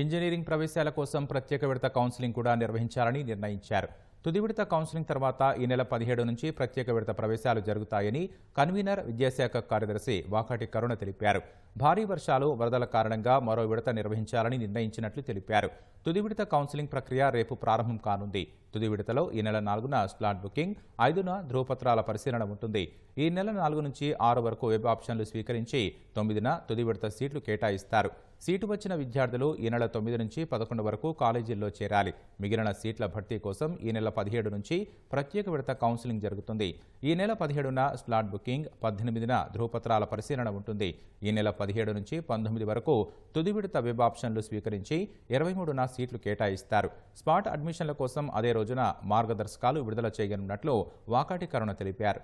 engineering ప్రవేశాల కోసం ప్రత్యేక విడత కౌన్సిలింగ్ కూడా నిర్వహించాలని నిర్ణయించారు తుది విడత కౌన్సిలింగ్ తర్వాత ఈ నెల పదిహేడు నుంచి ప్రత్యేక విడత ప్రవేశాలు జరుగుతాయని కన్వీనర్ విద్యాశాఖ కార్యదర్శి వాకాటి కరుణ తెలిపారు భారీ వర్షాలు వరదల కారణంగా మరో విడత నిర్వహించాలని నిర్ణయించినట్లు తెలిపారు తుది విడత కౌన్సిలింగ్ ప్రక్రియ రేపు ప్రారంభం కానుంది తుది విడతలో ఈ నెల నాలుగున స్లాట్ బుకింగ్ ఐదున ధృవపత్రాల పరిశీలన ఉంటుంది ఈ నెల నాలుగు నుంచి ఆరు వరకు వెబ్ ఆప్షన్లు స్వీకరించి తొమ్మిదిన తుది విడత సీట్లు కేటాయిస్తారు సీటు వచ్చిన విద్యార్థులు ఈ నెల తొమ్మిది నుంచి పదకొండు వరకు కాలేజీల్లో చేరాలి మిగిలిన సీట్ల భర్తీ కోసం ఈ నెల పదిహేడు నుంచి ప్రత్యేక విడత కౌన్సిలింగ్ జరుగుతుంది ఈ నెల పదిహేడున స్లాట్ బుకింగ్ పద్దెనిమిదిన ధృవపత్రాల పరిశీలన ఉంటుంది ఈ నెల పదిహేడు నుంచి పంతొమ్మిది వరకు తుది విడత వెబ్ ఆప్షన్లు స్వీకరించి ఇరవై మూడున సీట్లు కేటాయిస్తారు స్పాట్ అడ్మిషన్ల కోసం అదే రోజున మార్గదర్శకాలు విడుదల చేయనున్నట్లు వాకాటి కరుణ తెలిపారు